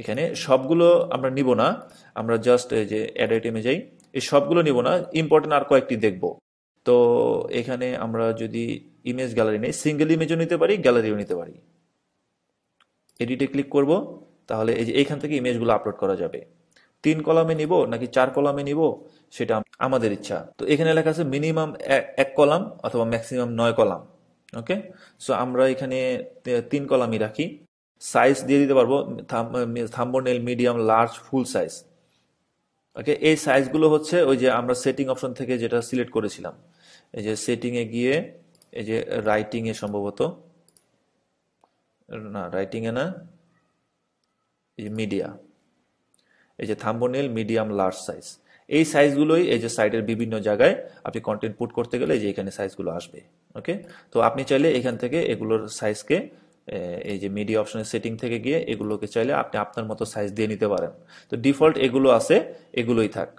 এখানে সবগুলো আমরা নিব না আমরা জাস্ট এই যে অ্যাড আইটেমে যাই এই সবগুলো নিব না ইম্পর্টেন্ট আর কয়েকটি দেখব তো এখানে আমরা যদি ইমেজ গ্যালারি নেই সিঙ্গেল ইমেজও নিতে পারি গ্যালারিও নিতে পারি এডিটে ক্লিক করব তাহলে এই যে এইখান থেকে ইমেজগুলো আপলোড করা যাবে তিন কলামে নিব নাকি চার কলামে নিব সেটা আমাদের ইচ্ছা তো এখানে লেখা আছে মিনিমাম এক কলাম অথবা ম্যাক্সিমাম নয় কলাম ওকে সো আমরা এখানে তিন কলামই রাখি সাইজ দিয়ে দিতে পারবো নেল medium large full size okay এই সাইজগুলো হচ্ছে ওই যে আমরা সেটিং অপশন থেকে যেটা সিলেক্ট করেছিলাম এই যে সেটিংয়ে গিয়ে এই যে রাইটিংয়ে সম্ভবত না রাইটিংয়ে না এই যে মিডিয়া এই যে নেল মিডিয়াম লার্জ সাইজ এই সাইজগুলোই এই যে সাইডের বিভিন্ন জায়গায় আপনি কন্টেন্ট পুট করতে গেলে এই যে এখানে সাইজগুলো আসবে ওকে তো আপনি চাইলে এখান থেকে এগুলোর সাইজকে এই যে মিডিয়া অপশনের সেটিং থেকে গিয়ে এগুলোকে চাইলে আপনি আপনার মতো সাইজ দিয়ে নিতে পারেন তো ডিফল্ট এগুলো আছে এগুলোই থাক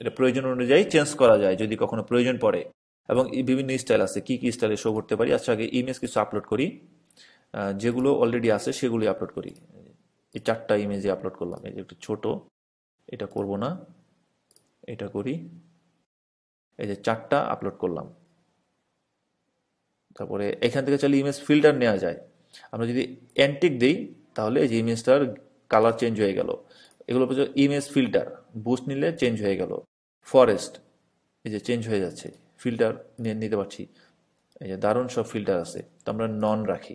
এটা প্রয়োজন অনুযায়ী চেঞ্জ করা যায় যদি কখনো প্রয়োজন পড়ে এবং বিভিন্ন স্টাইল আছে কি কি স্টাইলে শো করতে পারি আচ্ছা আগে ইমেজ কিছু আপলোড করি যেগুলো অলরেডি আছে সেগুলি আপলোড করি এই চারটা ইমেজে আপলোড করলাম এই যে একটু ছোট এটা করব না এটা করি এই যে চারটা আপলোড করলাম তারপরে এখান থেকে চাইলে ইমেজ ফিল্টার নেওয়া যায় আমরা যদি অ্যান্টিক দিই তাহলে এই যে ইমেজটার কালার চেঞ্জ হয়ে গেল এগুলো ইমেজ ফিল্টার বুস্ট নিলে চেঞ্জ হয়ে গেল ফরেস্ট এই যে চেঞ্জ হয়ে যাচ্ছে ফিল্টার নিতে পারছি এই যে দারুণ সব ফিল্টার আছে তো আমরা নন রাখি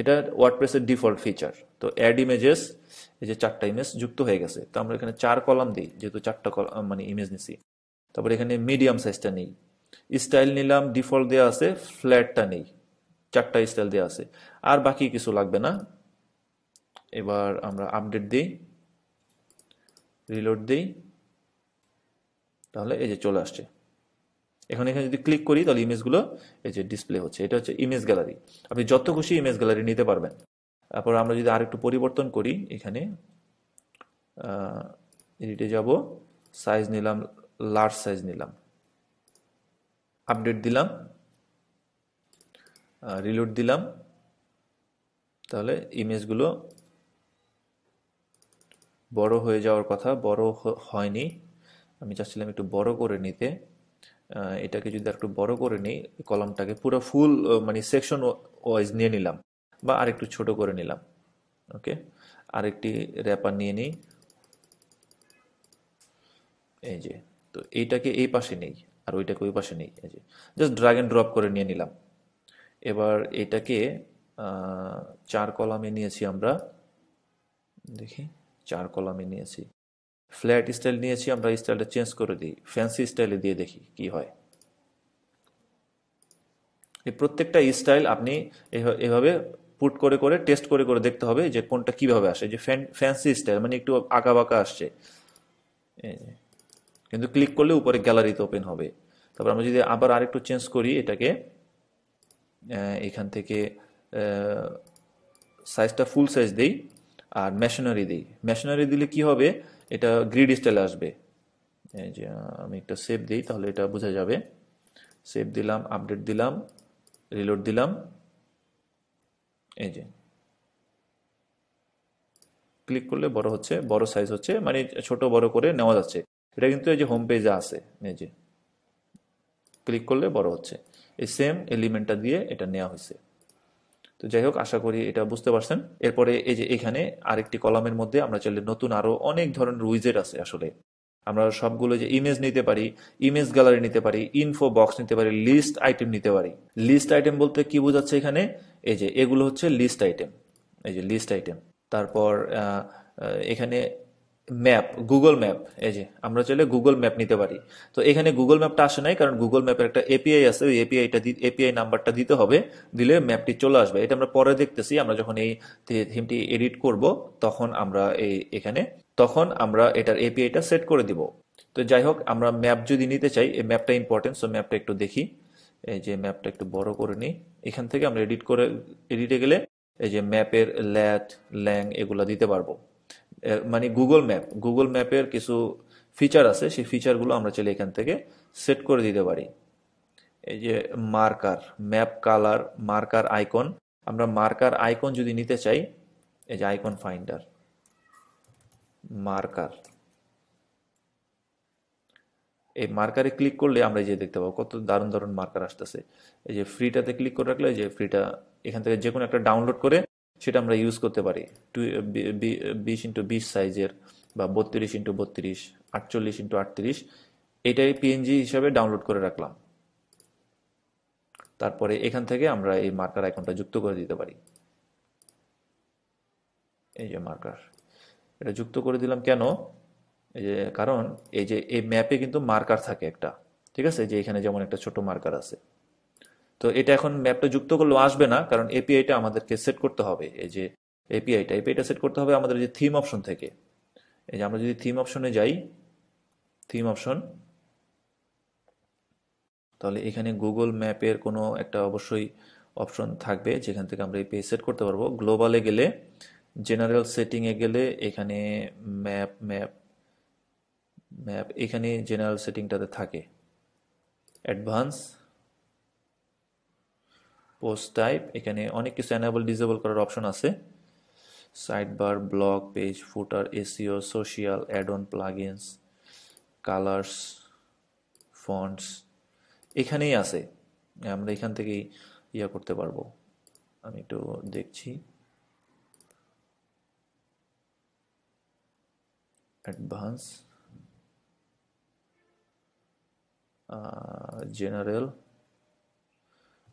এটা ওয়ার্ডপ্রেসের ডিফল্ট ফিচার তো অ্যাড ইমেজেস এই যে চারটা ইমেজ যুক্ত হয়ে গেছে তো আমরা এখানে চার কলাম দিই যেহেতু চারটা কলাম মানে ইমেজ নিছি তারপরে এখানে মিডিয়াম সাইজটা নেই স্টাইল নিলাম ডিফল্ট দেওয়া আছে ফ্ল্যাটটা নেই চারটা স্টাইল দেওয়া আছে আর বাকি কিছু লাগবে না এবার আমরা আপডেট দিই রিলোড দিই তাহলে এই যে চলে আসছে এখন এখানে যদি ক্লিক করি তাহলে ইমেজগুলো এই যে ডিসপ্লে হচ্ছে এটা হচ্ছে ইমেজ গ্যালারি আপনি যত খুশি ইমেজ গ্যালারি নিতে পারবেন তারপর আমরা যদি আরেকটু পরিবর্তন করি এখানে এডিটে যাব সাইজ নিলাম লার্জ সাইজ নিলাম আপডেট দিলাম রিলোড দিলাম তাহলে ইমেজগুলো বড় হয়ে যাওয়ার কথা বড় হয়নি আমি চাচ্ছিলাম একটু বড় করে নিতে এটাকে যদি একটু বড় করে নিই কলামটাকে পুরো ফুল মানে সেকশন ওয়াইজ নিয়ে নিলাম বা আরেকটু ছোট করে নিলাম ওকে আরেকটি র্যাপার নিয়ে নিই এই যে তো এইটাকে এই পাশে নেই আর ওইটাকে ওই পাশে নেই এই যে জাস্ট ড্রাগ অ্যান্ড ড্রপ করে নিয়ে নিলাম এবার এটাকে চার কলামে নিয়েছি আমরা দেখি চার কলামে নিয়েছি ফ্ল্যাট স্টাইল নিয়েছি আমরা স্টাইলটা চেঞ্জ করে দিই ফ্যান্সি স্টাইলে দিয়ে দেখি কি হয় এই প্রত্যেকটা স্টাইল আপনি এভাবে পুট করে করে টেস্ট করে করে দেখতে হবে যে কোনটা কিভাবে আসে যে ফ্যান্সি স্টাইল মানে একটু আঁকা বাঁকা আসছে এই কিন্তু ক্লিক করলে উপরে গ্যালারিতে ওপেন হবে তারপর আমরা যদি আবার আরেকটু চেঞ্জ করি এটাকে এখান থেকে সাইজটা ফুল সাইজ দেই আর মেশিনারি দিই মেশিনারি দিলে কি হবে এটা গ্রিড স্টাইলে আসবে এই যে আমি একটা সেভ দিই তাহলে এটা বোঝা যাবে সেভ দিলাম আপডেট দিলাম রিলোড দিলাম এই যে ক্লিক করলে বড় হচ্ছে বড় সাইজ হচ্ছে মানে ছোট বড় করে নেওয়া যাচ্ছে এটা কিন্তু এই যে হোম পেজে আছে এই যে ক্লিক করলে বড় হচ্ছে এই সেম এলিমেন্টটা দিয়ে এটা নেওয়া হয়েছে তো যাই হোক আশা করি এটা বুঝতে পারছেন এরপরে এই যে এখানে আরেকটি কলামের মধ্যে আমরা চাইলে নতুন আরও অনেক ধরনের উইজেট আছে আসলে আমরা সবগুলো যে ইমেজ নিতে পারি ইমেজ গ্যালারি নিতে পারি ইনফো বক্স নিতে পারি লিস্ট আইটেম নিতে পারি লিস্ট আইটেম বলতে কি বোঝাচ্ছে এখানে এই যে এগুলো হচ্ছে লিস্ট আইটেম এই যে লিস্ট আইটেম তারপর এখানে ম্যাপ গুগল ম্যাপ এই যে আমরা চাইলে গুগল ম্যাপ নিতে পারি তো এখানে গুগল ম্যাপটা আসে নাই কারণ গুগল ম্যাপের একটা এপিআই আছে ওই এপিআইটা এপিআই নাম্বারটা দিতে হবে দিলে ম্যাপটি চলে আসবে এটা আমরা পরে দেখতেছি আমরা যখন এই থিমটি এডিট করব তখন আমরা এই এখানে তখন আমরা এটার এপিআইটা সেট করে দিব তো যাই হোক আমরা ম্যাপ যদি নিতে চাই এই ম্যাপটা ইম্পর্টেন্ট সো ম্যাপটা একটু দেখি এই যে ম্যাপটা একটু বড় করে নিই এখান থেকে আমরা এডিট করে এডিটে গেলে এই যে ম্যাপের ল্যাট ল্যাং এগুলো দিতে পারবো মানে গুগল ম্যাপ গুগল ম্যাপের কিছু ফিচার আছে সেই ফিচারগুলো আমরা চাইলে এখান থেকে সেট করে দিতে পারি এই যে marker map colour marker icon আমরা মার্কার আইকন যদি নিতে চাই এই যে আইকন ফাইন্ডার মার্কার এই মার্কারে ক্লিক করলে আমরা যে দেখতে পাবো কত দারুণ দারুণ মার্কার আসতেছে এই যে ফ্রিটাতে ক্লিক করে রাখলে যে ফ্রিটা এখান থেকে যে কোনো একটা ডাউনলোড করে সেটা আমরা ইউজ করতে পারি টু বিশ ইন্টু বিশ সাইজের বা বত্রিশ ইন্টু বত্রিশ আটচল্লিশ ইন্টু আটত্রিশ এটাই পিএনজি হিসাবে ডাউনলোড করে রাখলাম তারপরে এখান থেকে আমরা এই মার্কার আইকনটা যুক্ত করে দিতে পারি এই যে মার্কার এটা যুক্ত করে দিলাম কেন এই যে কারণ এই যে এই ম্যাপে কিন্তু মার্কার থাকে একটা ঠিক আছে যে এখানে যেমন একটা ছোট মার্কার আছে তো এটা এখন ম্যাপটা যুক্ত করলেও আসবে না কারণ এপিআইটা আমাদেরকে সেট করতে হবে এই যে এপিআইটা এপিআইটা সেট করতে হবে আমাদের যে থিম অপশন থেকে এই যে আমরা যদি থিম অপশনে যাই থিম অপশন তাহলে এখানে গুগল ম্যাপের কোনো একটা অবশ্যই অপশন থাকবে যেখান থেকে আমরা এপিআই সেট করতে পারবো গ্লোবালে গেলে জেনারেল সেটিংয়ে গেলে এখানে ম্যাপ ম্যাপ ম্যাপ এখানে জেনারেল সেটিংটাতে থাকে অ্যাডভান্স পোস্ট টাইপ এখানে অনেক কিছু অ্যানেবল ডিসেবল করার অপশন আছে side bar blog page footer SEO social add on plugins colours fonts এখানেই আছে আমরা এখান থেকেই ইয়া করতে পারবো আমি একটু দেখছি অ্যাডভান্স জেনারেল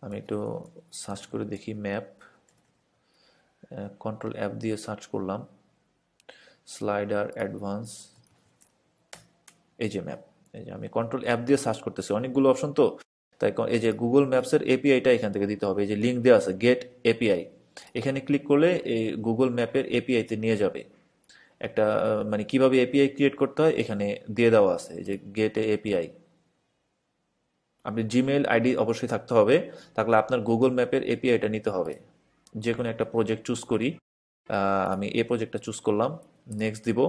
আমি একটু সার্চ করে দেখি ম্যাপ কন্ট্রোল অ্যাপ দিয়ে সার্চ করলাম স্লাইডার অ্যাডভান্স এই যে ম্যাপ এই যে আমি কন্ট্রোল অ্যাপ দিয়ে সার্চ করতেছি অনেকগুলো অপশন তো তাই এই যে গুগল ম্যাপসের এপিআইটা এখান থেকে দিতে হবে এই যে লিঙ্ক দেওয়া আছে গেট এপিআই এখানে ক্লিক করলে এই গুগল ম্যাপের এপিআইতে নিয়ে যাবে একটা মানে কিভাবে এপিআই ক্রিয়েট করতে হয় এখানে দিয়ে দেওয়া আছে এই যে গেটে এপিআই আপনি জিমেইল আইডি অবশ্যই থাকতে হবে থাকলে আপনার গুগল ম্যাপের এপিআইটা নিতে হবে যে কোনো একটা প্রজেক্ট চুজ করি আমি এ প্রজেক্টটা চুজ করলাম নেক্সট দিব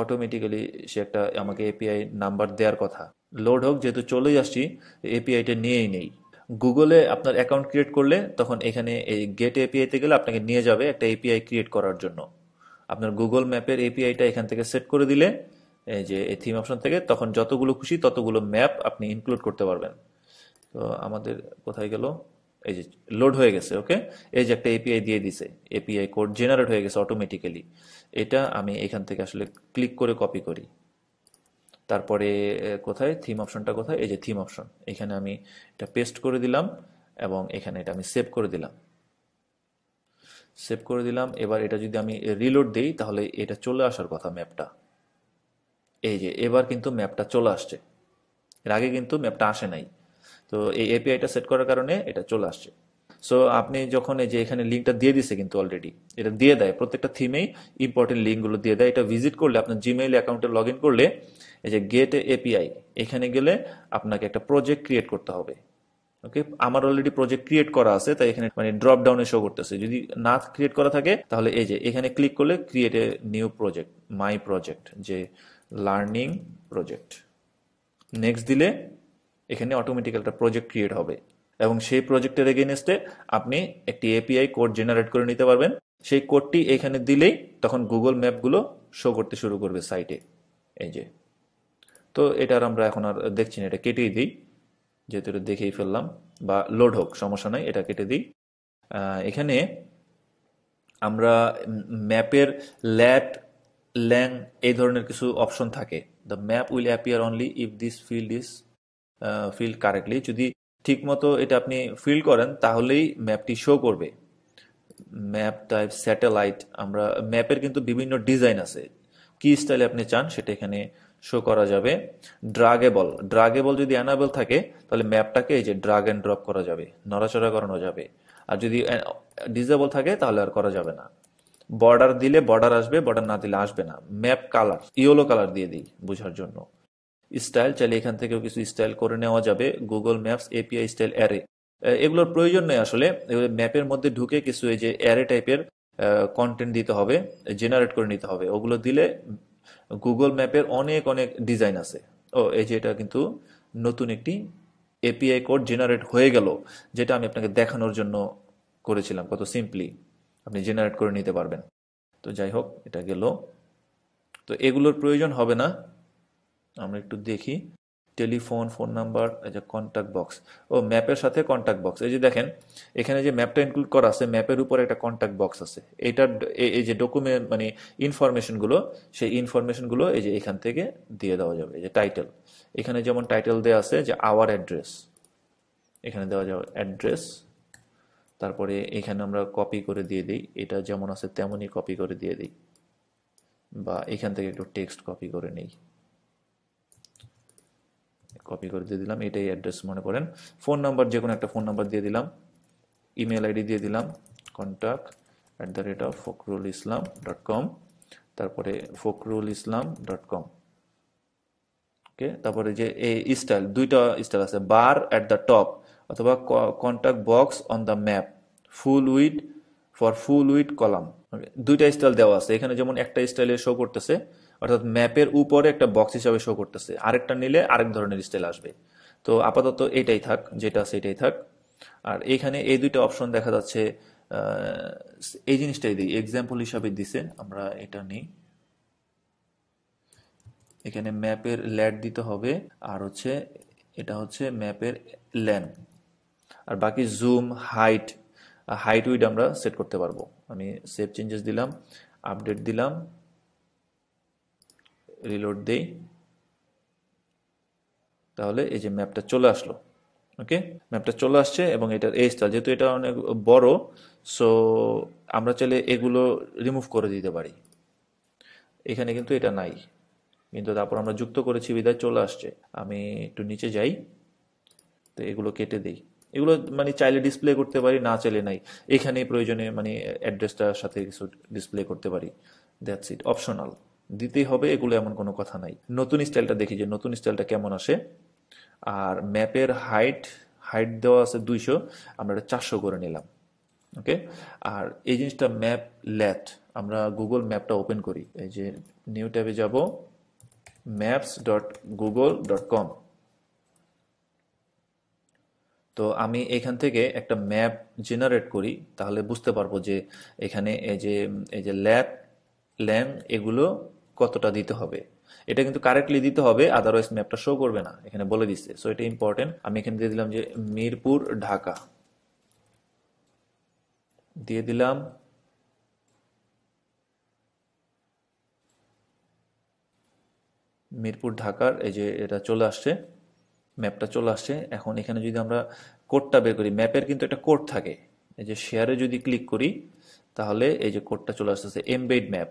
অটোমেটিক্যালি সে একটা আমাকে এপিআই নাম্বার দেওয়ার কথা লোড হোক যেহেতু চলেই আসছি এপিআইটা নিয়েই নেই গুগলে আপনার অ্যাকাউন্ট ক্রিয়েট করলে তখন এখানে এই গেট এপিআইতে গেলে আপনাকে নিয়ে যাবে একটা এপিআই ক্রিয়েট করার জন্য আপনার গুগল ম্যাপের এপিআইটা এখান থেকে সেট করে দিলে এই যে এই থিম অপশন থেকে তখন যতগুলো খুশি ততগুলো ম্যাপ আপনি ইনক্লুড করতে পারবেন তো আমাদের কোথায় গেল এই যে লোড হয়ে গেছে ওকে এই যে একটা এপিআই দিয়ে দিছে এপিআই কোড জেনারেট হয়ে গেছে অটোমেটিক্যালি এটা আমি এখান থেকে আসলে ক্লিক করে কপি করি তারপরে কোথায় থিম অপশনটা কোথায় এই যে থিম অপশন এখানে আমি এটা পেস্ট করে দিলাম এবং এখানে এটা আমি সেভ করে দিলাম সেভ করে দিলাম এবার এটা যদি আমি রিলোড দিই তাহলে এটা চলে আসার কথা ম্যাপটা এই যে এবার কিন্তু ম্যাপটা চলে আসছে এর আগে কিন্তু ম্যাপটা আসে নাই তো এই এপিআইটা সেট করার কারণে এটা চলে আসছে সো আপনি যখন এই যে এখানে লিঙ্কটা দিয়ে দিছে কিন্তু অলরেডি এটা দিয়ে দেয় প্রত্যেকটা থিমেই ইম্পর্টেন্ট লিঙ্কগুলো দিয়ে দেয় এটা ভিজিট করলে আপনার জিমেইল অ্যাকাউন্টে লগ ইন করলে এই যে গেট এপিআই এখানে গেলে আপনাকে একটা প্রজেক্ট ক্রিয়েট করতে হবে ওকে আমার অলরেডি প্রজেক্ট ক্রিয়েট করা আছে তাই এখানে মানে ড্রপ ডাউনে শো করতেছে যদি না ক্রিয়েট করা থাকে তাহলে এই যে এখানে ক্লিক করলে create a new project my project যে লার্নিং প্রজেক্ট নেক্সট দিলে এখানে অটোমেটিক একটা প্রজেক্ট ক্রিয়েট হবে এবং সেই প্রজেক্টের এগেনস্টে আপনি একটি এপিআই কোড জেনারেট করে নিতে পারবেন সেই কোডটি এখানে দিলেই তখন গুগল ম্যাপগুলো শো করতে শুরু করবে সাইটে এই যে তো এটার আমরা এখন আর দেখছি না এটা কেটেই দিই যেহেতু এটা দেখেই ফেললাম বা লোড হোক সমস্যা নাই এটা কেটে দিই এখানে আমরা ম্যাপের ল্যাট ল্যাং এই ধরনের কিছু অপশন থাকে the map will appear only if this field is field correctly যদি ঠিকমতো এটা আপনি ফিল করেন তাহলেই ম্যাপটি শো করবে ম্যাপ টাইপ স্যাটেলাইট আমরা ম্যাপের কিন্তু বিভিন্ন ডিজাইন আছে কি স্টাইলে আপনি চান সেটা এখানে শো করা যাবে ড্রাগেবল ড্রাগেবল যদি অ্যানাবেল থাকে তাহলে ম্যাপটাকে এই যে ড্রাগ অ্যান্ড ড্রপ করা যাবে নড়াচড়া করানো যাবে আর যদি ডিজেবল থাকে তাহলে আর করা যাবে না বর্ডার দিলে বর্ডার আসবে বর্ডার না দিলে আসবে না ম্যাপ কালার ইয়েলো কালার দিয়ে দিই বোঝার জন্য স্টাইল চাইলে এখান থেকেও কিছু স্টাইল করে নেওয়া যাবে Google Maps API style array এগুলোর প্রয়োজন নেই আসলে ম্যাপের মধ্যে ঢুকে কিছু এই যে অ্যারে টাইপের কন্টেন্ট দিতে হবে জেনারেট করে নিতে হবে ওগুলো দিলে গুগল ম্যাপের অনেক অনেক ডিজাইন আছে ও এই যে এটা কিন্তু নতুন একটি এপিআই কোড জেনারেট হয়ে গেল যেটা আমি আপনাকে দেখানোর জন্য করেছিলাম কত সিম্পলি আপনি জেনারেট করে নিতে পারবেন তো যাই হোক এটা গেল তো এগুলোর প্রয়োজন হবে না আমরা একটু দেখি টেলিফোন ফোন নাম্বার এই যে কন্ট্যাক্ট বক্স ও ম্যাপের সাথে কন্ট্যাক্ট বক্স এই যে দেখেন এখানে যে ম্যাপটা ইনক্লুড করা আছে ম্যাপের উপরে একটা কন্ট্যাক্ট বক্স আছে এটা এই যে ডকুমেন্ট মানে ইনফরমেশনগুলো সেই ইনফরমেশনগুলো এই যে এখান থেকে দিয়ে দেওয়া যাবে এই যে টাইটেল এখানে যেমন টাইটেল দেওয়া আছে যে আওয়ার অ্যাড্রেস এখানে দেওয়া যাবে অ্যাড্রেস তারপরে এখানে আমরা কপি করে দিয়ে দিই এটা যেমন আছে তেমনই কপি করে দিয়ে দিই বা এখান থেকে একটু টেক্সট কপি করে নেই কপি করে দিয়ে দিলাম এটাই অ্যাড্রেস মনে করেন ফোন নাম্বার যে কোনো একটা ফোন নাম্বার দিয়ে দিলাম ইমেল আইডি দিয়ে দিলাম contact at the rate of Fakhrul Islam dot com তারপরে ফখরুল ইসলাম ডট কম ওকে তারপরে যে এই স্টাইল দুইটা স্টাইল আছে বার অ্যাট দ্য টপ অথবা contact box on the map full width for full width column দুইটা স্টাইল দেওয়া আছে এখানে যেমন একটা স্টাইলে শো করতেছে অর্থাৎ ম্যাপের উপরে একটা বক্স হিসাবে শো করতেছে আরেকটা নিলে আরেক ধরনের স্টাইল আসবে তো আপাতত এটাই থাক যেটা আছে এটাই থাক আর এখানে এই দুইটা অপশন দেখা যাচ্ছে এই জিনিসটাই দিই এক্সাম্পল হিসাবে দিছে আমরা এটা নিই এখানে ম্যাপের ল্যাড দিতে হবে আর হচ্ছে এটা হচ্ছে ম্যাপের ল্যান আর বাকি জুম হাইট হাইট উইড আমরা সেট করতে পারবো আমি সেভ চেঞ্জেস দিলাম আপডেট দিলাম রিলোড দেই তাহলে এই যে ম্যাপটা চলে আসলো ওকে ম্যাপটা চলে আসছে এবং এটার এই স্টাইল যেহেতু এটা অনেক বড় সো আমরা চাইলে এগুলো রিমুভ করে দিতে পারি এখানে কিন্তু এটা নাই কিন্তু তারপর আমরা যুক্ত করেছি বিদায় চলে আসছে আমি একটু নিচে যাই তো এগুলো কেটে দিই এগুলো মানে চাইলে ডিসপ্লে করতে পারি না চাইলে নাই এখানে প্রয়োজনে মানে অ্যাড্রেসটার সাথে কিছু ডিসপ্লে করতে পারি দ্যাটস ইট অপশনাল দিতেই হবে এগুলো এমন কোনো কথা নাই নতুন স্টাইলটা দেখি যে নতুন স্টাইলটা কেমন আসে আর ম্যাপের হাইট হাইট দেওয়া আছে দুইশো আমরা এটা চারশো করে নিলাম ওকে আর এই জিনিসটা ম্যাপ ল্যাট আমরা গুগল ম্যাপটা ওপেন করি এই যে নিউ ট্যাবে যাব maps dot Google dot com তো আমি এখান থেকে একটা ম্যাপ জেনারেট করি তাহলে বুঝতে পারবো যে এখানে এই যে এই যে ল্যাপ ল্যাং এগুলো কতটা দিতে হবে এটা কিন্তু কারেক্টলি দিতে হবে আদারওয়াইজ ম্যাপটা শো করবে না এখানে বলে দিচ্ছে সো এটা ইম্পর্টেন্ট আমি এখানে দিয়ে দিলাম যে মিরপুর ঢাকা দিয়ে দিলাম মিরপুর ঢাকার এই যে এটা চলে আসছে ম্যাপটা চলে আসছে এখন এখানে যদি আমরা কোডটা বের করি ম্যাপের কিন্তু একটা কোড থাকে এই যে শেয়ারে যদি ক্লিক করি তাহলে এই যে কোডটা চলে আসতেছে এমবেড ম্যাপ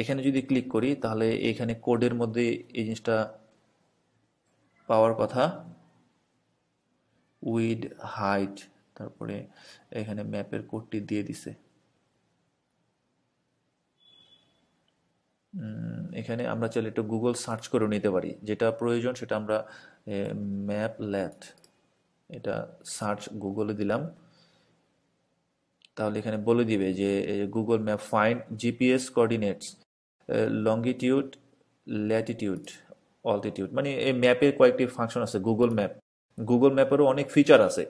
এখানে যদি ক্লিক করি তাহলে এখানে কোডের মধ্যে এই জিনিসটা পাওয়ার কথা উইড হাইট তারপরে এখানে ম্যাপের কোডটি দিয়ে দিছে এখানে আমরা চাইলে একটু গুগল সার্চ করে নিতে পারি যেটা প্রয়োজন সেটা আমরা ম্যাপ ল্যাট এটা সার্চ গুগলে দিলাম তাহলে এখানে বলে দিবে যে Google map find GPS coordinates longitude latitude altitude মানে এই ম্যাপের কয়েকটি ফাংশন আছে গুগল ম্যাপ গুগল ম্যাপেরও অনেক ফিচার আছে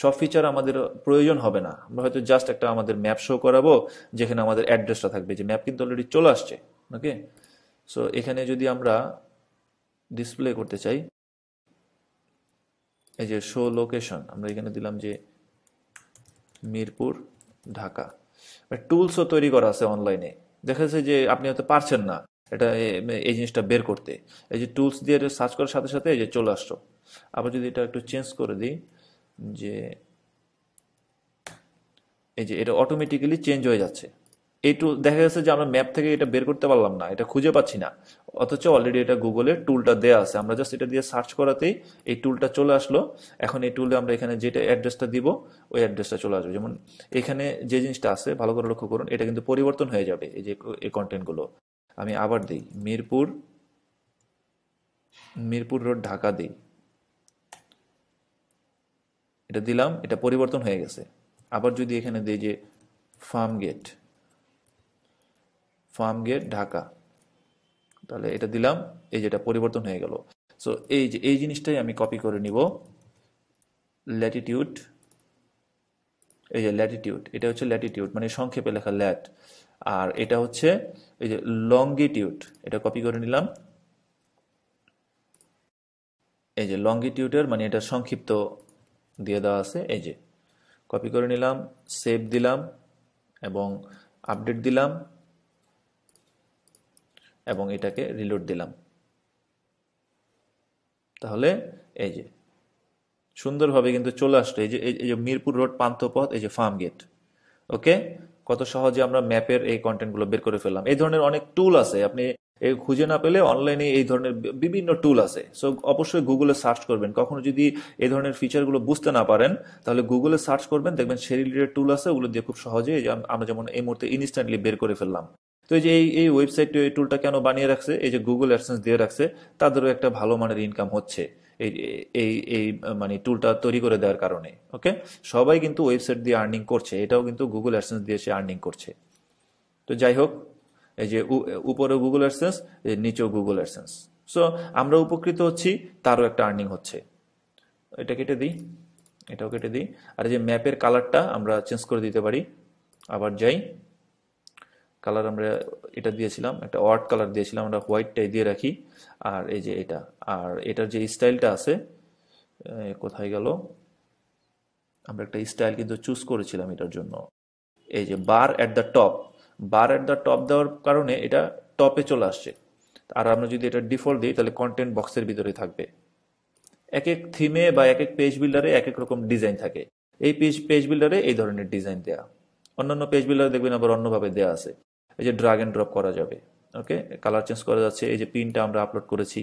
সব ফিচার আমাদের প্রয়োজন হবে না আমরা হয়তো জাস্ট একটা আমাদের ম্যাপ শো করাবো যেখানে আমাদের অ্যাড্রেসটা থাকবে যে ম্যাপ কিন্তু অলরেডি চলে আসছে ওকে সো এখানে যদি আমরা ডিসপ্লে করতে চাই এই যে শো লোকেশন আমরা এখানে দিলাম যে মিরপুর ঢাকা টুলসও তৈরি করা আছে অনলাইনে দেখা যাচ্ছে যে আপনি হয়তো পারছেন না এটা এই জিনিসটা বের করতে এই যে টুলস দিয়ে সার্চ করার সাথে সাথে এই যে চলে আসলো আবার যদি এটা একটু চেঞ্জ করে দিই যে এই যে এটা অটোমেটিক্যালি চেঞ্জ হয়ে যাচ্ছে এইটু দেখা গেছে যে আমরা ম্যাপ থেকে এটা বের করতে পারলাম না এটা খুঁজে পাচ্ছি না অথচ অলরেডি এটা গুগলের টুলটা দেওয়া আছে আমরা জাস্ট এটা দিয়ে সার্চ করাতেই এই টুলটা চলে আসলো এখন এই টুলে আমরা এখানে যেটা অ্যাড্রেসটা দিব ওই অ্যাড্রেসটা চলে আসবে যেমন এখানে যে জিনিসটা আছে ভালো করে লক্ষ্য করুন এটা কিন্তু পরিবর্তন হয়ে যাবে এই যে এই কন্টেন্টগুলো আমি আবার দিই মিরপুর মিরপুর রোড ঢাকা দিই এটা দিলাম এটা পরিবর্তন হয়ে গেছে আবার যদি এখানে দিই যে farm gate farm gate Dhaka তাহলে এটা দিলাম এই যেটা পরিবর্তন হয়ে গেল সো এই যে এই জিনিসটাই আমি কপি করে নিব ল্যাটিটিউড এই যে ল্যাটিটিউড এটা হচ্ছে ল্যাটিটিউড মানে সংক্ষেপে লেখা ল্যাট আর এটা হচ্ছে এই যে লংগিটিউড এটা কপি করে নিলাম এই যে লংগিটিউডের মানে এটা সংক্ষিপ্ত দিয়ে দেওয়া আছে এই যে কপি করে নিলাম সেভ দিলাম এবং আপডেট দিলাম এবং এটাকে রিলোড দিলাম তাহলে এই যে সুন্দরভাবে কিন্তু চলে আসলো এই যে এই যে মিরপুর রোড পান্থপথ এই যে ফার্ম গেট ওকে কত সহজে আমরা ম্যাপের এই কন্টেন্টগুলো বের করে ফেললাম এই ধরনের অনেক টুল আছে আপনি এই খুঁজে না পেলে অনলাইনে এই ধরনের বিভিন্ন টুল আছে সো অবশ্যই গুগলে সার্চ করবেন কখনো যদি এই ধরনের ফিচারগুলো বুঝতে না পারেন তাহলে গুগলে সার্চ করবেন দেখবেন সে রিলেটেড টুল আছে ওগুলো দিয়ে খুব সহজে আমরা যেমন এই মুহূর্তে ইনস্ট্যান্টলি বের করে ফেললাম তো এই যে এই এই ওয়েবসাইট টুলটা কেন বানিয়ে রাখছে এই যে গুগল অ্যাডসেন্স দিয়ে রাখছে তাদেরও একটা ভালো মানের ইনকাম হচ্ছে এই এই এই মানে টুলটা তৈরি করে দেওয়ার কারণে ওকে সবাই কিন্তু ওয়েবসাইট দিয়ে আর্নিং করছে এটাও কিন্তু গুগল অ্যাডসেন্স দিয়ে সে আর্নিং করছে তো যাই হোক এই যে উপরেও গুগল অ্যাডসেন্স নিচেও গুগল অ্যাডসেন্স সো আমরা উপকৃত হচ্ছি তারও একটা আর্নিং হচ্ছে এটা কেটে দিই এটাও কেটে দিই আর যে ম্যাপের কালারটা আমরা চেঞ্জ করে দিতে পারি আবার যাই কালার আমরা এটা দিয়েছিলাম একটা ওয়ার্ড কালার দিয়েছিলাম আমরা হোয়াইটটাই দিয়ে রাখি আর এই যে এটা আর এটার যে স্টাইলটা আছে কোথায় গেল আমরা একটা স্টাইল কিন্তু চুজ করেছিলাম এটার জন্য এই যে bar at the top bar at the top দেওয়ার কারণে এটা টপে চলে আসছে আর আমরা যদি এটা ডিফল্ট দিই তাহলে কন্টেন্ট বক্সের ভিতরে থাকবে এক এক থিমে বা এক এক পেজ বিল্ডারে এক এক রকম ডিজাইন থাকে এই পেজ পেজ বিল্ডারে এই ধরনের ডিজাইন দেয়া অন্যান্য পেজ বিল্ডারে দেখবেন আবার অন্যভাবে দেয়া আছে এই যে ড্রাগ অ্যান্ড ড্রপ করা যাবে ওকে কালার চেঞ্জ করা যাচ্ছে এই যে পিনটা আমরা আপলোড করেছি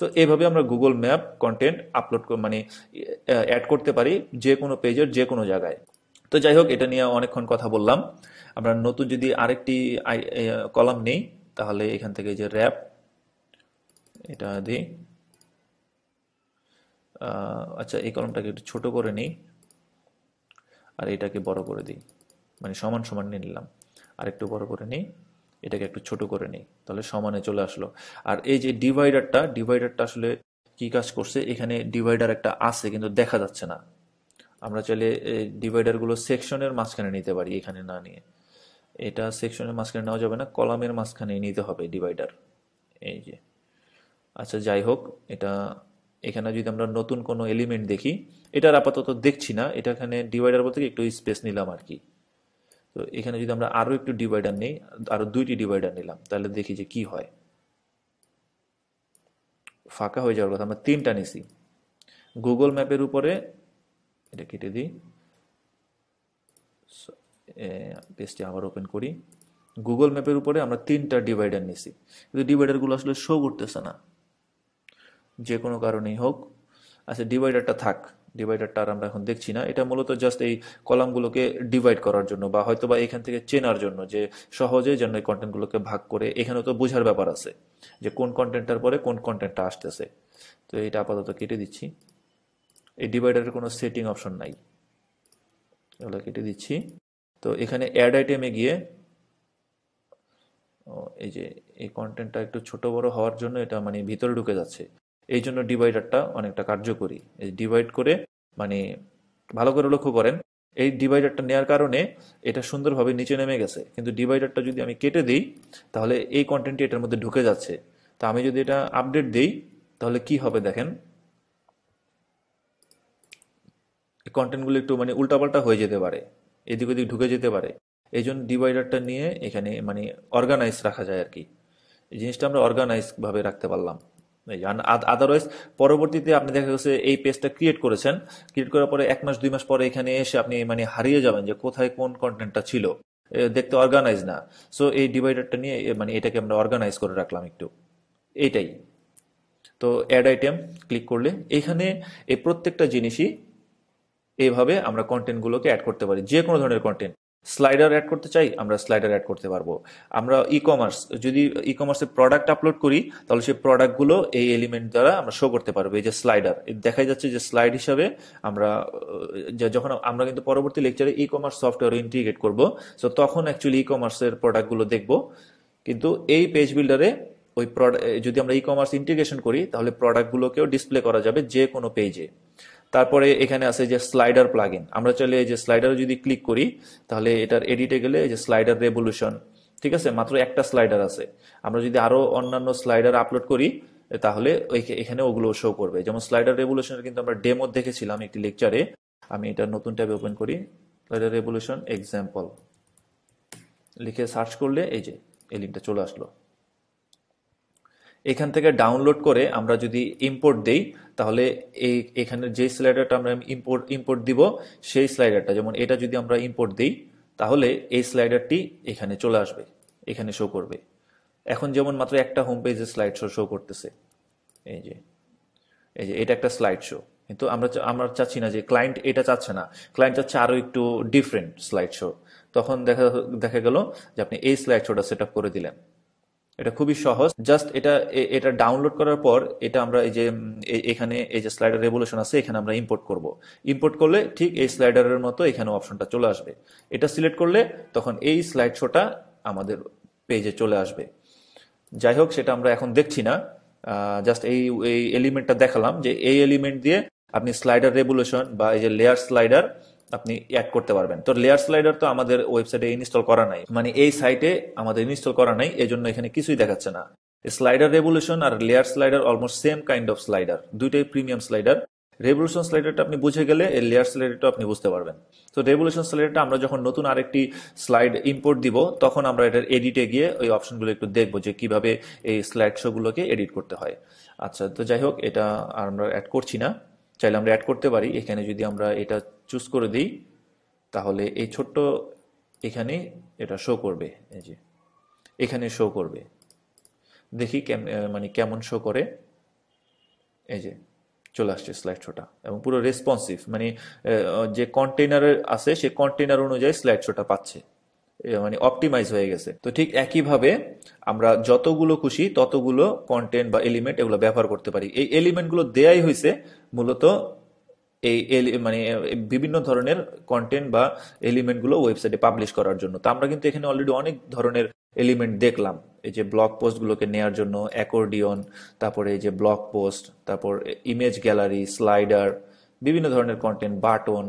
তো এইভাবে আমরা গুগল ম্যাপ কন্টেন্ট আপলোড মানে অ্যাড করতে পারি যে কোনো পেজের যে কোনো জায়গায় তো যাই হোক এটা নিয়ে অনেকক্ষণ কথা বললাম আমরা নতুন যদি আরেকটি কলাম নেই তাহলে এখান থেকে যে র্যাপ এটা দিই আচ্ছা এই কলমটাকে একটু ছোট করে নিই আর এটাকে বড় করে দিই মানে সমান সমান নিয়ে নিলাম আর একটু বড় করে নিই এটাকে একটু ছোট করে নিই তাহলে সমানে চলে আসলো আর এই যে ডিভাইডারটা ডিভাইডারটা আসলে কি কাজ করছে এখানে ডিভাইডার একটা আছে কিন্তু দেখা যাচ্ছে না আমরা চাইলে ডিভাইডারগুলো সেকশনের মাঝখানে নিতে পারি এখানে না নিয়ে এটা সেকশনের মাঝখানে নেওয়া যাবে না কলামের মাঝখানে নিতে হবে ডিভাইডার এই যে আচ্ছা যাই হোক এটা এখানে যদি আমরা নতুন কোনো এলিমেন্ট দেখি এটার আপাতত দেখছি না এটা এখানে ডিভাইডার বলতে একটু স্পেস নিলাম আর কি তো এখানে যদি আমরা আরও একটু ডিভাইডার নিই আরও দুইটি ডিভাইডার নিলাম তাহলে দেখি যে কি হয় ফাঁকা হয়ে যাওয়ার কথা আমরা তিনটা নিছি গুগল ম্যাপের উপরে এটা কেটে দিই পেজটি আবার ওপেন করি গুগল ম্যাপের উপরে আমরা তিনটা ডিভাইডার নিছি কিন্তু ডিভাইডারগুলো আসলে শো করতেছে না যে কোনো কারণেই হোক আচ্ছা ডিভাইডারটা থাক ডিভাইডারটা আর আমরা এখন দেখছি না এটা মূলত জাস্ট এই কলামগুলোকে ডিভাইড করার জন্য বা হয়তো বা এখান থেকে চেনার জন্য যে সহজে যেন এই কন্টেন্টগুলোকে ভাগ করে এখানে তো বোঝার ব্যাপার আছে যে কোন কন্টেন্টটার পরে কোন কন্টেন্টটা আসতেছে তো এটা আপাতত কেটে দিচ্ছি এই ডিভাইডারের কোনো সেটিং অপশন নাই এগুলো কেটে দিচ্ছি তো এখানে অ্যাড আইটেমে গিয়ে এই যে এই কন্টেন্টটা একটু ছোট বড় হওয়ার জন্য এটা মানে ভিতরে ঢুকে যাচ্ছে এই জন্য ডিভাইডারটা অনেকটা কার্যকরী এই ডিভাইড করে মানে ভালো করে লক্ষ্য করেন এই ডিভাইডারটা নেওয়ার কারণে এটা সুন্দরভাবে নিচে নেমে গেছে কিন্তু ডিভাইডারটা যদি আমি কেটে দিই তাহলে এই কন্টেন্টটি এটার মধ্যে ঢুকে যাচ্ছে তো আমি যদি এটা আপডেট দিই তাহলে কি হবে দেখেন কন্টেন্টগুলো একটু মানে উল্টাপাল্টা হয়ে যেতে পারে এদিক ওদিক ঢুকে যেতে পারে এই জন্য ডিভাইডারটা নিয়ে এখানে মানে অর্গানাইজ রাখা যায় আর কি এই জিনিসটা আমরা অর্গানাইজভাবে রাখতে পারলাম আদারওয়াইজ পরবর্তীতে আপনি দেখা গেছে এই পেজটা ক্রিয়েট করেছেন ক্রিয়েট করার পরে এক মাস দুই মাস পরে এখানে এসে আপনি মানে হারিয়ে যাবেন যে কোথায় কোন কন্টেন্টটা ছিল দেখতে অর্গানাইজ না সো এই ডিভাইডারটা নিয়ে মানে এটাকে আমরা অর্গানাইজ করে রাখলাম একটু এইটাই তো অ্যাড আইটেম ক্লিক করলে এখানে এই প্রত্যেকটা জিনিসই এইভাবে আমরা কন্টেন্টগুলোকে অ্যাড করতে পারি যে কোনো ধরনের কন্টেন্ট স্লাইডার অ্যাড করতে চাই আমরা স্লাইডার অ্যাড করতে পারবো আমরা ই কমার্স যদি ই কমার্সের প্রোডাক্ট আপলোড করি তাহলে সেই প্রোডাক্টগুলো এই এলিমেন্ট দ্বারা আমরা শো করতে পারবো এই যে স্লাইডার দেখা যাচ্ছে যে স্লাইড হিসাবে আমরা যখন আমরা কিন্তু পরবর্তী লেকচারে ই কমার্স সফটওয়্যার ইন্টিগ্রেট করব সো তখন অ্যাকচুয়ালি ই কমার্সের প্রোডাক্টগুলো দেখব কিন্তু এই পেজ বিল্ডারে ওই যদি আমরা ই কমার্স ইন্টিগ্রেশন করি তাহলে প্রোডাক্টগুলোকেও ডিসপ্লে করা যাবে যে কোনো পেজে তারপরে এখানে আছে যে স্লাইডার প্লাগিন আমরা চাইলে এই যে স্লাইডারে যদি ক্লিক করি তাহলে এটার এডিটে গেলে এই যে স্লাইডার রেভলিউশন ঠিক আছে মাত্র একটা স্লাইডার আছে আমরা যদি আরও অন্যান্য স্লাইডার আপলোড করি তাহলে এখানে ওগুলো শো করবে যেমন স্লাইডার রেভলিউশনের কিন্তু আমরা ডেমো দেখেছিলাম একটি লেকচারে আমি এটা নতুন ট্যাবে ওপেন করি স্লাইডার রেভলিউশন এক্সাম্পল লিখে সার্চ করলে এই যে এই লিঙ্কটা চলে আসলো এখান থেকে ডাউনলোড করে আমরা যদি ইম্পোর্ট দেই তাহলে এই এখানে যে স্লাইডারটা আমরা ইম্পোর্ট ইম্পোর্ট দিব সেই স্লাইডারটা যেমন এটা যদি আমরা ইম্পোর্ট দিই তাহলে এই স্লাইডারটি এখানে চলে আসবে এখানে শো করবে এখন যেমন মাত্র একটা হোম পেজে স্লাইড শো শো করতেছে এই যে এই যে এটা একটা স্লাইড শো কিন্তু আমরা আমরা চাচ্ছি না যে ক্লায়েন্ট এটা চাচ্ছে না ক্লায়েন্ট চাচ্ছে আরও একটু ডিফারেন্ট স্লাইড শো তখন দেখা দেখা গেল যে আপনি এই স্লাইড শোটা সেট করে দিলেন এটা খুবই সহজ জাস্ট এটা এটা ডাউনলোড করার পর এটা আমরা এই যে এখানে এই যে স্লাইডার রেভলিউশন আছে এখানে আমরা ইম্পোর্ট করব ইম্পোর্ট করলে ঠিক এই স্লাইডারের মতো এখানে অপশনটা চলে আসবে এটা সিলেক্ট করলে তখন এই স্লাইড শোটা আমাদের পেজে চলে আসবে যাই হোক সেটা আমরা এখন দেখছি না জাস্ট এই এই এলিমেন্টটা দেখালাম যে এই এলিমেন্ট দিয়ে আপনি স্লাইডার রেভলিউশন বা এই যে লেয়ার স্লাইডার আপনি অ্যাড করতে পারবেন তো লেয়ার স্লাইডার তো আমাদের ওয়েবসাইটে ইনস্টল করা নাই মানে এই সাইটে আমাদের ইনস্টল করা নাই এই জন্য এখানে কিছুই দেখাচ্ছে না স্লাইডার রেভলিউশন আর layer slider almost same kind of slider দুইটাই প্রিমিয়াম স্লাইডার রেভলিউশন স্লাইডারটা আপনি বুঝে গেলে এই লেয়ার স্লাইডারটা আপনি বুঝতে পারবেন তো রেভলিউশন স্লাইডারটা আমরা যখন নতুন আরেকটি স্লাইড ইম্পোর্ট দিব তখন আমরা এটার এডিটে গিয়ে ওই অপশনগুলো একটু দেখবো যে কিভাবে এই স্লাইড শোগুলোকে এডিট করতে হয় আচ্ছা তো যাই হোক এটা আর আমরা অ্যাড করছি না চাইলে আমরা অ্যাড করতে পারি এখানে যদি আমরা এটা চুজ করে দিই তাহলে এই ছোট্ট এখানে এটা শো করবে এই যে এখানে শো করবে দেখি মানে কেমন শো করে এই যে চলে আসছে স্লাইড শোটা এবং পুরো রেসপন্সিভ মানে যে কন্টেনারে আছে সে কন্টেনার অনুযায়ী স্লাইড শোটা পাচ্ছে মানে অপটিমাইজ হয়ে গেছে তো ঠিক একইভাবে আমরা যতগুলো খুশি ততগুলো কন্টেন্ট বা এলিমেন্ট এগুলো ব্যবহার করতে পারি এই এলিমেন্টগুলো দেয়াই হয়েছে মূলত এই মানে বিভিন্ন ধরনের কন্টেন্ট বা এলিমেন্টগুলো ওয়েবসাইটে পাবলিশ করার জন্য তো আমরা কিন্তু এখানে অলরেডি অনেক ধরনের এলিমেন্ট দেখলাম এই যে ব্লগ পোস্টগুলোকে নেয়ার জন্য অ্যাকর্ডিয়ন তারপরে এই যে ব্লগ পোস্ট তারপর ইমেজ গ্যালারি স্লাইডার বিভিন্ন ধরনের কন্টেন্ট বাটন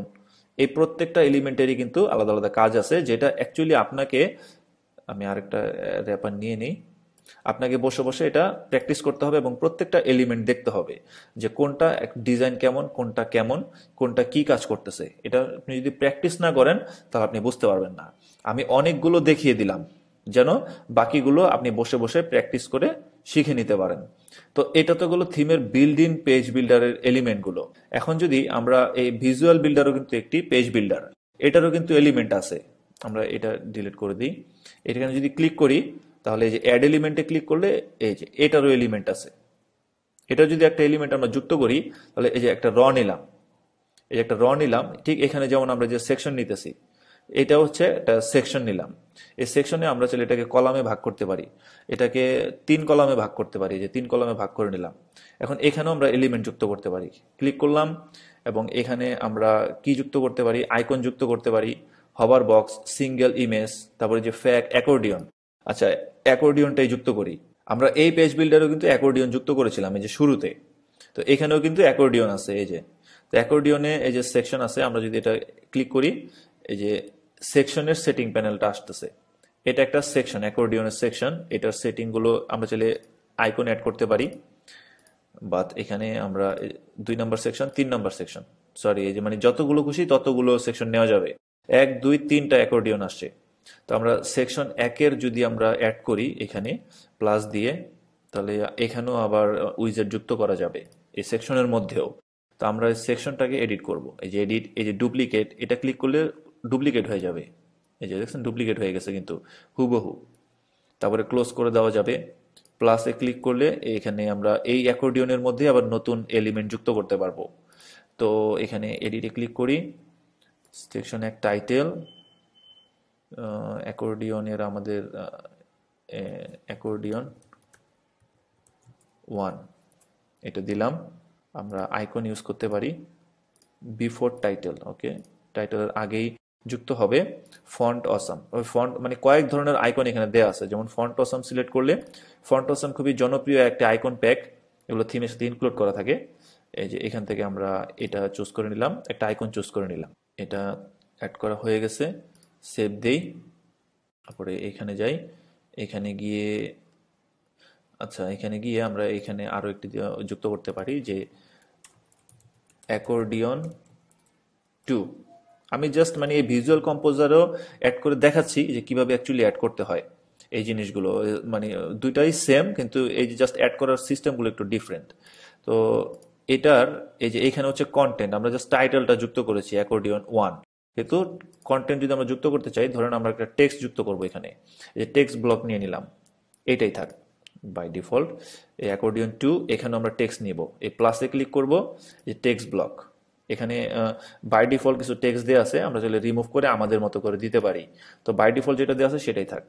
এই প্রত্যেকটা এলিমেন্টেরই কিন্তু আলাদা আলাদা কাজ আছে যেটা অ্যাকচুয়ালি আপনাকে আমি আরেকটা র্যাপার নিয়ে নিই আপনাকে বসে বসে এটা প্র্যাকটিস করতে হবে এবং প্রত্যেকটা এলিমেন্ট দেখতে হবে যে কোনটা ডিজাইন কেমন কোনটা কেমন কোনটা কি কাজ করতেছে এটা আপনি যদি প্র্যাকটিস না করেন তাহলে আপনি বুঝতে পারবেন না আমি অনেকগুলো দেখিয়ে দিলাম যেন বাকিগুলো আপনি বসে বসে প্র্যাকটিস করে শিখে নিতে পারেন তো এটা তো গেলো থিমের বিল্ড ইন পেজ বিল্ডারের এলিমেন্টগুলো এখন যদি আমরা এই ভিজুয়াল বিল্ডারও কিন্তু একটি পেজ বিল্ডার এটারও কিন্তু এলিমেন্ট আছে আমরা এটা ডিলিট করে দিই এখানে যদি ক্লিক করি তাহলে এই যে অ্যাড এলিমেন্টে ক্লিক করলে এই যে এটারও এলিমেন্ট আছে এটা যদি একটা এলিমেন্ট আমরা যুক্ত করি তাহলে এই যে একটা র নিলাম এই যে একটা র নিলাম ঠিক এখানে যেমন আমরা যে সেকশন নিতেছি এটা হচ্ছে একটা সেকশন নিলাম এই সেকশনে আমরা চাইলে এটাকে কলামে ভাগ করতে পারি এটাকে তিন কলামে ভাগ করতে পারি যে তিন কলামে ভাগ করে নিলাম এখন এখানেও আমরা এলিমেন্ট যুক্ত করতে পারি ক্লিক করলাম এবং এখানে আমরা কি যুক্ত করতে পারি আইকন যুক্ত করতে পারি হবার বক্স সিঙ্গেল ইমেজ তারপরে যে ফ্যাক অ্যাকর্ডিয়ন আচ্ছা অ্যাকর্ডিয়নটাই যুক্ত করি আমরা এই পেজ বিল্ডারও কিন্তু অ্যাকর্ডিয়ন যুক্ত করেছিলাম এই যে শুরুতে তো এখানেও কিন্তু অ্যাকর্ডিয়ন আছে এই যে তো অ্যাকর্ডিয়নে এই যে সেকশন আছে আমরা যদি এটা ক্লিক করি এই যে সেকশনের সেটিং প্যানেলটা আসতেছে এটা একটা সেকশন অ্যাকর্ডিয়নের সেকশন এটার সেটিংগুলো আমরা চাইলে আইকন অ্যাড করতে পারি বাট এখানে আমরা দুই নম্বর সেকশন তিন নম্বর সেকশন সরি এই যে মানে যতগুলো খুশি ততগুলো সেকশন নেওয়া যাবে এক দুই তিনটা অ্যাকর্ডিয়ন আসছে তো আমরা সেকশন একের যদি আমরা অ্যাড করি এখানে প্লাস দিয়ে তাহলে এখানেও আবার উইজেট যুক্ত করা যাবে এই সেকশনের মধ্যেও তো আমরা সেকশনটাকে এডিট করব এই যে এডিট এই যে ডুপ্লিকেট এটা ক্লিক করলে ডুপ্লিকেট হয়ে যাবে এই যে দেখছেন ডুপ্লিকেট হয়ে গেছে কিন্তু হুবহু তারপরে ক্লোজ করে দেওয়া যাবে প্লাসে ক্লিক করলে এখানে আমরা এই অ্যাকর্ডিয়নের মধ্যে আবার নতুন এলিমেন্ট যুক্ত করতে পারবো তো এখানে এডিটে ক্লিক করি সেকশন এক টাইটেল অ্যাকর্ডিয়নের আমাদের অ্যাকর্ডিয়ন ওয়ান এটা দিলাম আমরা আইকন ইউজ করতে পারি বিফোর টাইটেল ওকে টাইটেলের আগেই যুক্ত হবে ফন্ট অসাম ফন্ট মানে কয়েক ধরনের আইকন এখানে দেওয়া আছে যেমন ফন্ট অসাম সিলেক্ট করলে ফন্ট অসাম খুবই জনপ্রিয় একটা আইকন প্যাক এগুলো থিমের সাথে ইনক্লুড করা থাকে এই যে এখান থেকে আমরা এটা চুজ করে নিলাম একটা আইকন চুজ করে নিলাম এটা অ্যাড করা হয়ে গেছে সেভ দেই তারপরে এখানে যাই এখানে গিয়ে আচ্ছা এখানে গিয়ে আমরা এখানে আরও একটি যুক্ত করতে পারি যে অ্যাকর্ডিয়ন টু আমি জাস্ট মানে এই ভিজুয়াল কম্পোজারও অ্যাড করে দেখাচ্ছি যে কিভাবে অ্যাকচুয়ালি অ্যাড করতে হয় এই জিনিসগুলো মানে দুইটাই সেম কিন্তু এই যে জাস্ট অ্যাড করার সিস্টেমগুলো একটু ডিফারেন্ট তো এটার এই যে এখানে হচ্ছে কন্টেন্ট আমরা জাস্ট টাইটেলটা যুক্ত করেছি অ্যাকর্ডিয়ন ওয়ান কিন্তু কন্টেন্ট যদি আমরা যুক্ত করতে চাই ধরেন আমরা একটা টেক্সট যুক্ত করবো এখানে যে টেক্সট ব্লক নিয়ে নিলাম এটাই থাক বাই ডিফল্ট এই অ্যাকর্ডিয়ন টু এখানে আমরা টেক্সট নিব এই প্লাসে ক্লিক করবো যে টেক্সট ব্লক এখানে বাই ডিফল্ট কিছু টেক্সট দেওয়া আছে আমরা চাইলে রিমুভ করে আমাদের মতো করে দিতে পারি তো বাই ডিফল্ট যেটা দেওয়া আছে সেটাই থাক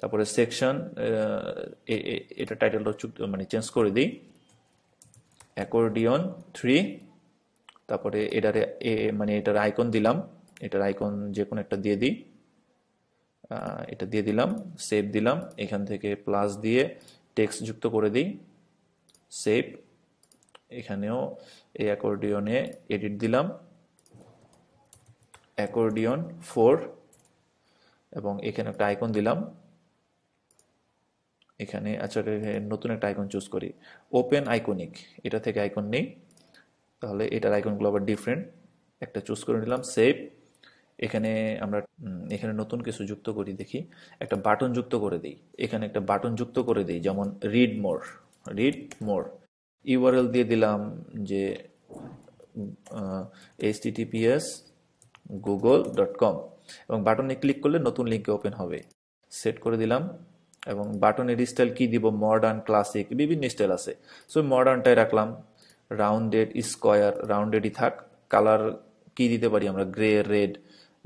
তারপরে সেকশন এটা টাইটেলটা মানে চেঞ্জ করে দিই অ্যাকর্ডিয়ন থ্রি তারপরে এটার এ মানে এটার আইকন দিলাম এটার আইকন যে কোনো একটা দিয়ে দিই এটা দিয়ে দিলাম সেভ দিলাম এখান থেকে প্লাস দিয়ে টেক্সট যুক্ত করে দিই সেভ এখানেও এই অ্যাকর্ডিয়নে এডিট দিলাম অ্যাকর্ডিয়ন ফোর এবং এখানে একটা আইকন দিলাম এখানে আচ্ছা নতুন একটা আইকন চুজ করি ওপেন আইকনিক এটা থেকে আইকন নেই তাহলে এটার আইকনগুলো আবার ডিফারেন্ট একটা চুজ করে নিলাম সেভ এখানে আমরা এখানে নতুন কিছু যুক্ত করি দেখি একটা বাটন যুক্ত করে দিই এখানে একটা বাটন যুক্ত করে দিই যেমন read more read more URL দিয়ে দিলাম যে এইচটিটিপিএস গুগল ডট কম এবং বাটনে ক্লিক করলে নতুন লিঙ্কে ওপেন হবে সেট করে দিলাম এবং বাটনের স্টাইল কি দিব মডার্ন ক্লাসিক বিভিন্ন স্টাইল আছে সো মডার্নটাই রাখলাম রাউন্ডেড স্কোয়ার রাউন্ডেডই থাক কালার কি দিতে পারি আমরা গ্রে রেড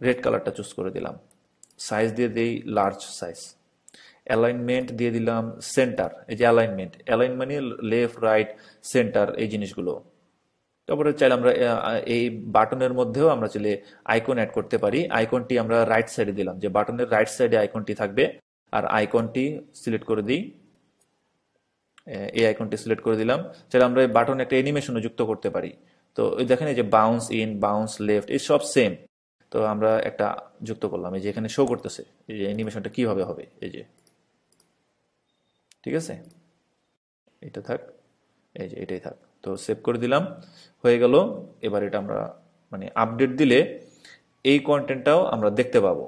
রেড কালারটা চুজ করে দিলাম সাইজ দিয়ে দিই লার্জ সাইজ অ্যালাইনমেন্ট দিয়ে দিলাম সেন্টার এই যে অ্যালাইনমেন্ট অ্যালাইন মানে লেফট রাইট সেন্টার এই জিনিসগুলো তারপরে চাইলে আমরা এই বাটনের মধ্যেও আমরা চাইলে আইকন অ্যাড করতে পারি আইকনটি আমরা রাইট সাইডে দিলাম যে বাটনের রাইট সাইডে আইকনটি থাকবে আর আইকনটি সিলেক্ট করে দিই এই আইকনটি সিলেক্ট করে দিলাম চাইলে আমরা এই বাটন একটা অ্যানিমেশনও যুক্ত করতে পারি তো দেখেন এই যে বাউন্স ইন বাউন্স লেফট এই সব সেম তো আমরা একটা যুক্ত করলাম এই যে এখানে শো করতেছে এই যে অ্যানিমেশনটা কীভাবে হবে এই যে ঠিক আছে এটা থাক এই যে এটাই থাক তো সেভ করে দিলাম হয়ে গেল এবার এটা আমরা মানে আপডেট দিলে এই কন্টেন্টটাও আমরা দেখতে পাবো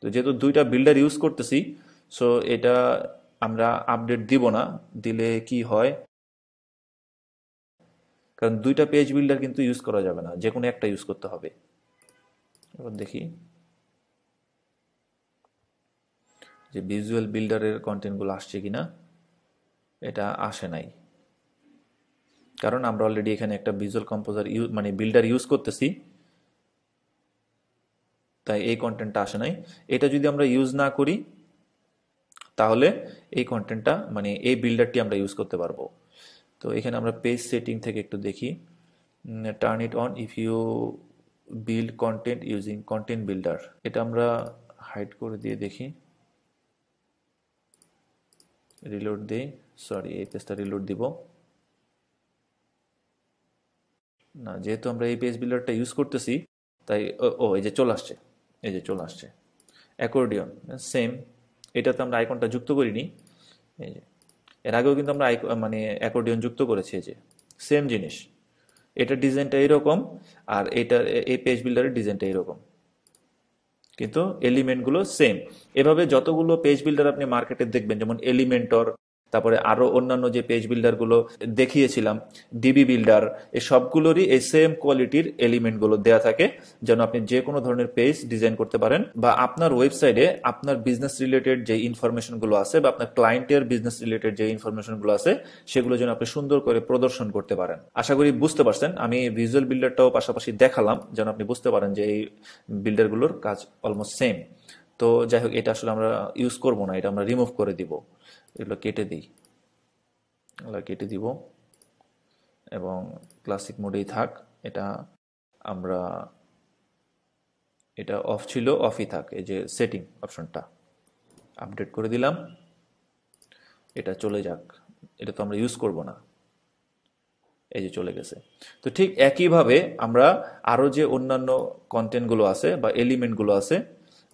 তো যেহেতু দুইটা বিল্ডার ইউজ করতেছি সো এটা আমরা আপডেট দিব না দিলে কি হয় কারণ দুইটা পেজ বিল্ডার কিন্তু ইউজ করা যাবে না যে কোনো একটা ইউজ করতে হবে এবার দেখি যে ভিজুয়াল বিল্ডারের কন্টেন্টগুলো আসছে কি না এটা আসে নাই কারণ আমরা অলরেডি এখানে একটা ভিজুয়াল কম্পোজার ইউজ মানে বিল্ডার ইউজ করতেছি তাই এই কন্টেন্টটা আসে নাই এটা যদি আমরা ইউজ না করি তাহলে এই কন্টেন্টটা মানে এই বিল্ডারটি আমরা ইউজ করতে পারবো তো এখানে আমরা পেজ সেটিং থেকে একটু দেখি turn it on if you build content using content builder এটা আমরা হাইড করে দিয়ে দেখি রিলোড দিই সরি এই পেজটা রিলোড দিব না যেহেতু আমরা এই পেজ বিল্ডারটা ইউজ করতেছি তাই ও এই যে চলে আসছে এই যে চলে আসছে অ্যাকোর্ডিয়ন সেম এটাতে আমরা আইকনটা যুক্ত করিনি এই যে এর আগেও কিন্তু আমরা মানে অ্যাকোর্ডিয়ন যুক্ত করেছি এই যে সেম জিনিস এটার ডিজাইনটা এরকম আর এটা এই পেজ বিল্ডারের ডিজাইনটা এরকম কিন্তু এলিমেন্টগুলো সেম এভাবে যতগুলো পেজ বিল্ডার আপনি মার্কেটে দেখবেন যেমন এলিমেন্টর তারপরে আরও অন্যান্য যে পেজ বিল্ডারগুলো দেখিয়েছিলাম ডিবি বিল্ডার এই সবগুলোরই এই সেম কোয়ালিটির এলিমেন্টগুলো দেওয়া থাকে যেন আপনি যে কোনো ধরনের পেজ ডিজাইন করতে পারেন বা আপনার ওয়েবসাইটে আপনার বিজনেস রিলেটেড যে ইনফরমেশনগুলো আছে বা আপনার ক্লায়েন্টের বিজনেস রিলেটেড যে ইনফরমেশনগুলো আছে সেগুলো যেন আপনি সুন্দর করে প্রদর্শন করতে পারেন আশা করি বুঝতে পারছেন আমি ভিজুয়াল বিল্ডারটাও পাশাপাশি দেখালাম যেন আপনি বুঝতে পারেন যে এই বিল্ডারগুলোর কাজ অলমোস্ট সেম তো যাই হোক এটা আসলে আমরা ইউজ করবো না এটা আমরা রিমুভ করে দিব এগুলো কেটে দিই এগুলো কেটে দিব এবং ক্লাসিক মোডেই থাক এটা আমরা এটা অফ ছিল অফই থাক এই যে সেটিং অপশনটা আপডেট করে দিলাম এটা চলে যাক এটা তো আমরা ইউজ করব না এই যে চলে গেছে তো ঠিক একইভাবে আমরা আরও যে অন্যান্য কন্টেন্টগুলো আছে বা এলিমেন্টগুলো আছে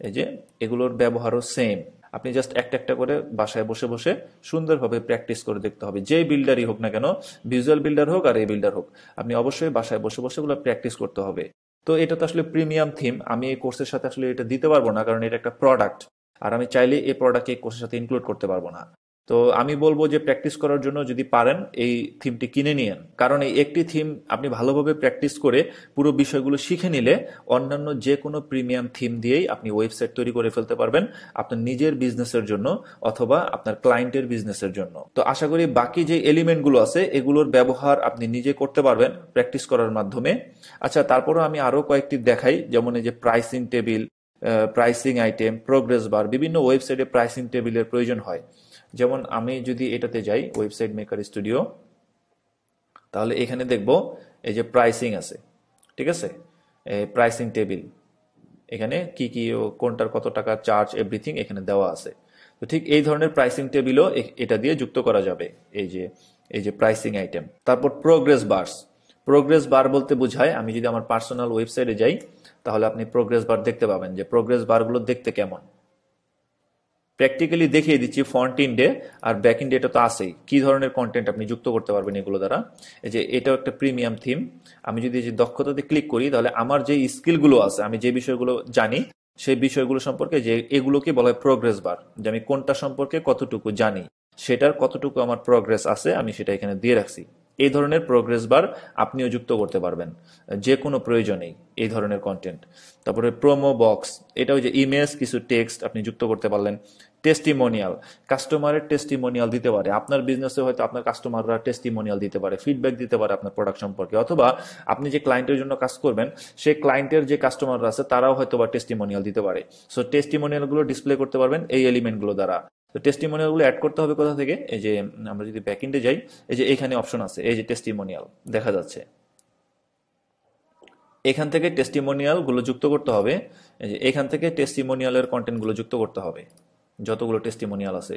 এই যে এগুলোর ব্যবহারও সেম আপনি জাস্ট একটা একটা করে বাসায় বসে বসে সুন্দরভাবে প্র্যাকটিস করে দেখতে হবে যে বিল্ডারই হোক না কেন ভিজুয়াল বিল্ডার হোক আর এই বিল্ডার হোক আপনি অবশ্যই বাসায় বসে বসে ওগুলো প্র্যাকটিস করতে হবে তো এটা তো আসলে প্রিমিয়াম থিম আমি এই কোর্সের সাথে আসলে এটা দিতে পারবো না কারণ এটা একটা প্রোডাক্ট আর আমি চাইলে এই প্রোডাক্টকে কোর্সের সাথে ইনক্লুড করতে পারবো না তো আমি বলবো যে প্র্যাকটিস করার জন্য যদি পারেন এই থিমটি কিনে নিয়েন কারণ এই একটি থিম আপনি ভালোভাবে প্র্যাকটিস করে পুরো বিষয়গুলো শিখে নিলে অন্যান্য যে কোনো প্রিমিয়াম থিম দিয়েই আপনি ওয়েবসাইট তৈরি করে ফেলতে পারবেন আপনার নিজের বিজনেসের জন্য অথবা আপনার ক্লায়েন্টের বিজনেসের জন্য তো আশা করি বাকি যে এলিমেন্টগুলো আছে এগুলোর ব্যবহার আপনি নিজে করতে পারবেন প্র্যাকটিস করার মাধ্যমে আচ্ছা তারপরও আমি আরও কয়েকটি দেখাই যেমন এই যে pricing table pricing item progress bar বিভিন্ন ওয়েবসাইটে প্রাইসিং টেবিলের প্রয়োজন হয় যেমন আমি যদি এটাতে যাই ওয়েবসাইট মেকার স্টুডিও তাহলে এখানে দেখব এই যে প্রাইসিং আছে ঠিক আছে প্রাইসিং টেবিল এখানে কি কি কোনটার কত টাকা চার্জ এভরিথিং এখানে দেওয়া আছে তো ঠিক এই ধরনের প্রাইসিং টেবিলও এটা দিয়ে যুক্ত করা যাবে এই যে এই যে প্রাইসিং আইটেম তারপর প্রোগ্রেস বার্স প্রোগ্রেস বার বলতে বোঝায় আমি যদি আমার পার্সোনাল ওয়েবসাইটে যাই তাহলে আপনি প্রোগ্রেস বার দেখতে পাবেন যে প্রোগ্রেস বারগুলো দেখতে কেমন প্র্যাকটিক্যালি দেখিয়ে দিচ্ছি ফ্রন্ট ইন্ডে আর ব্যাক ইন্ডে এটা তো আসেই কি ধরনের কন্টেন্ট আপনি যুক্ত করতে পারবেন এগুলো দ্বারা এই যে এটাও একটা প্রিমিয়াম থিম আমি যদি যে দক্ষতাতে ক্লিক করি তাহলে আমার যে স্কিলগুলো আছে আমি যে বিষয়গুলো জানি সেই বিষয়গুলো সম্পর্কে যে এগুলোকে বলা হয় প্রোগ্রেস বার যে আমি কোনটা সম্পর্কে কতটুকু জানি সেটার কতটুকু আমার প্রোগ্রেস আছে আমি সেটা এখানে দিয়ে রাখছি এই ধরনের প্রোগ্রেস বার আপনিও যুক্ত করতে পারবেন যে কোনো প্রয়োজনেই এই ধরনের কন্টেন্ট তারপরে প্রোমো বক্স এটাও যে ইমেজ কিছু টেক্সট আপনি যুক্ত করতে পারলেন টেস্টিমোনিয়াল কাস্টমারের টেস্টিমোনিয়াল দিতে পারে আপনার বিজনেসে হয়তো আপনার কাস্টমাররা টেস্টিমোনিয়াল দিতে পারে ফিডব্যাক দিতে পারে আপনার প্রোডাক্ট সম্পর্কে অথবা আপনি যে ক্লায়েন্টের জন্য কাজ করবেন সেই ক্লায়েন্টের যে কাস্টমাররা আছে তারাও হয়তো বা টেস্টিমোনিয়াল দিতে পারে সো টেস্টিমোনিয়ালগুলো ডিসপ্লে করতে পারবেন এই এলিমেন্টগুলো দ্বারা তো টেস্টিমোনিয়ালগুলো অ্যাড করতে হবে কোথা থেকে এই যে আমরা যদি ইন্ডে যাই এই যে এখানে অপশন আছে এই যে টেস্টিমোনিয়াল দেখা যাচ্ছে এখান থেকে টেস্টিমোনিয়ালগুলো যুক্ত করতে হবে এখান থেকে টেস্টিমোনিয়ালের কন্টেন্টগুলো যুক্ত করতে হবে যতগুলো টেস্টিমোনিয়াল আছে